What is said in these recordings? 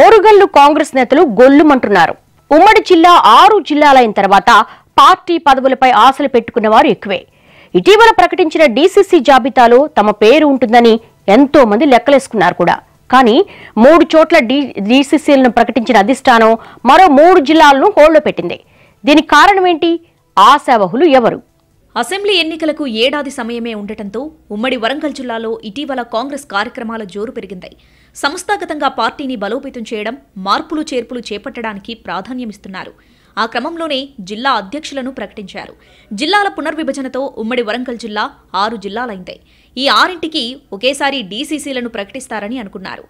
ఓరుగల్లు కాంగ్రెస్ నేతలు గొల్లుమంటున్నారు ఉమ్మడి జిల్లా ఆరు జిల్లాలైన తర్వాత పార్టీ పదవులపై ఆశలు పెట్టుకున్న వారు ఎక్కువే ఇటీవల ప్రకటించిన డీసీసీ జాబితాలో తమ పేరు ఉంటుందని ఎంతో మంది లెక్కలేసుకున్నారు కూడా కానీ మూడు చోట్ల డీసీసీలను ప్రకటించిన అధిష్టానం మరో మూడు జిల్లాలను హోల్డ్ పెట్టింది దీనికి కారణమేంటి ఆశావహులు ఎవరు అసెంబ్లీ ఎన్నికలకు ఏడాది సమయమే ఉండటంతో ఉమ్మడి వరంగల్ జిల్లాలో ఇటీవల కాంగ్రెస్ కార్యక్రమాల జోరు పెరిగింది సంస్థాగతంగా పార్టీని బలోపేతం చేయడం మార్పులు చేర్పులు చేపట్టడానికి ప్రాధాన్యమిస్తున్నారు ఆ క్రమంలోనే జిల్లా అధ్యక్షులను ప్రకటించారు జిల్లాల పునర్విభజనతో ఉమ్మడి వరంగల్ జిల్లా ఆరు జిల్లాలైంది ఈ ఆరింటికి ఒకేసారి డీసీసీలను ప్రకటిస్తారని అనుకున్నారు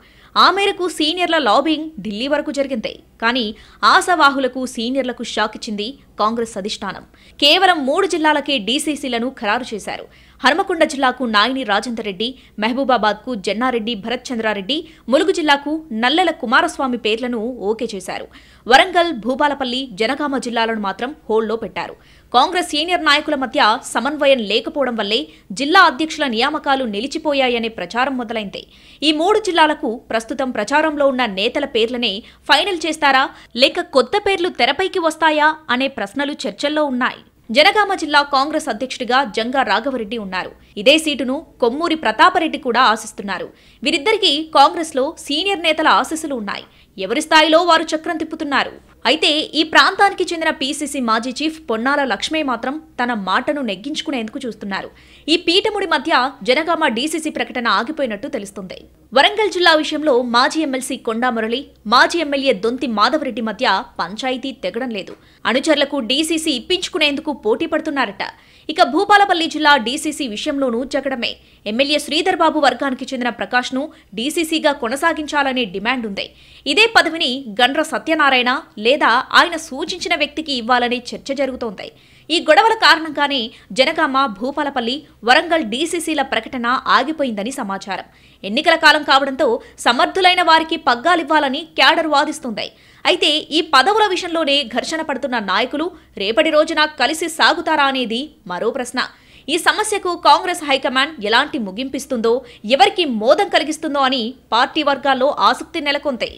ఆ మేరకు సీనియర్ల లాబింగ్ ఢిల్లీ వరకు జరిగింది కానీ ఆశావాహులకు సీనియర్లకు షాక్ ఇచ్చింది కాంగ్రెస్ అధిష్టానం కేవలం మూడు జిల్లాలకే డీసీసీలను ఖరారు చేశారు హనుమకొండ జిల్లాకు నాయిని రాజేందర్ రెడ్డి మహబూబాబాద్కు జన్నారెడ్డి భరత్ చంద్రారెడ్డి ములుగు జిల్లాకు నల్లెల కుమారస్వామి పేర్లను ఓకే చేశారు వరంగల్ భూపాలపల్లి జనగామ జిల్లాలను మాత్రం హోల్డ్లో పెట్టారు కాంగ్రెస్ సీనియర్ నాయకుల మధ్య సమన్వయం లేకపోవడం వల్లే జిల్లా అధ్యక్షుల నియామకాలు నిలిచిపోయాయనే ప్రచారం మొదలైంది ఈ మూడు జిల్లాలకు ప్రస్తుతం ప్రచారంలో ఉన్న నేతల పేర్లనే ఫైనల్ చేస్తారా లేక కొత్త పేర్లు తెరపైకి వస్తాయా అనే ప్రశ్నలు చర్చల్లో ఉన్నాయి జనగామ జిల్లా కాంగ్రెస్ అధ్యక్షుడిగా జంగా రాఘవరెడ్డి ఉన్నారు ఇదే సీటును కొమ్మూరి ప్రతాపరెడ్డి కూడా ఆశిస్తున్నారు వీరిద్దరికీ కాంగ్రెస్లో సీనియర్ నేతల ఆశీస్సులు ఉన్నాయి ఎవరి స్థాయిలో వారు చక్రం తిప్పుతున్నారు అయితే ఈ ప్రాంతానికి చెందిన పీసీసీ మాజీ చీఫ్ పొన్నాల లక్ష్మే మాత్రం తన మాటను నెగ్గించుకునేందుకు చూస్తున్నారు ఈ పీఠముడి మధ్య జనగామ డీసీసీ ప్రకటన ఆగిపోయినట్టు తెలుస్తుంది వరంగల్ జిల్లా విషయంలో మాజీ ఎమ్మెల్సీ కొండా మురళి మాజీ ఎమ్మెల్యే దొంతి మాధవరెడ్డి మధ్య పంచాయతీ తెగడం లేదు అనుచరులకు డీసీసీ ఇప్పించుకునేందుకు పోటీ పడుతున్నారట ఇక భూపాలపల్లి జిల్లా డీసీసీ విషయంలోనూ జగడమే ఎమ్మెల్యే శ్రీధర్ బాబు వర్గానికి చెందిన ప్రకాష్ను డీసీసీగా కొనసాగించాలనే డిమాండ్ ఉంది ఇదే పదవిని గండ్ర సత్యనారాయణ లేదా ఆయన సూచించిన వ్యక్తికి ఇవ్వాలనే చర్చ జరుగుతోంది ఈ గొడవల కారణంగానే జనగామ భూపాలపల్లి వరంగల్ డీసీసీల ప్రకటన ఆగిపోయిందని సమాచారం ఎన్నికల కాలం కావడంతో సమర్థులైన వారికి పగ్గాలివ్వాలని క్యాడర్ వాదిస్తుంది అయితే ఈ పదవుల విషయంలోనే ఘర్షణ పడుతున్న నాయకులు రేపటి రోజున కలిసి సాగుతారా అనేది మరో ప్రశ్న ఈ సమస్యకు కాంగ్రెస్ హైకమాండ్ ఎలాంటి ముగింపిస్తుందో ఎవరికి మోదం కలిగిస్తుందో అని పార్టీ వర్గాల్లో ఆసక్తి నెలకొంది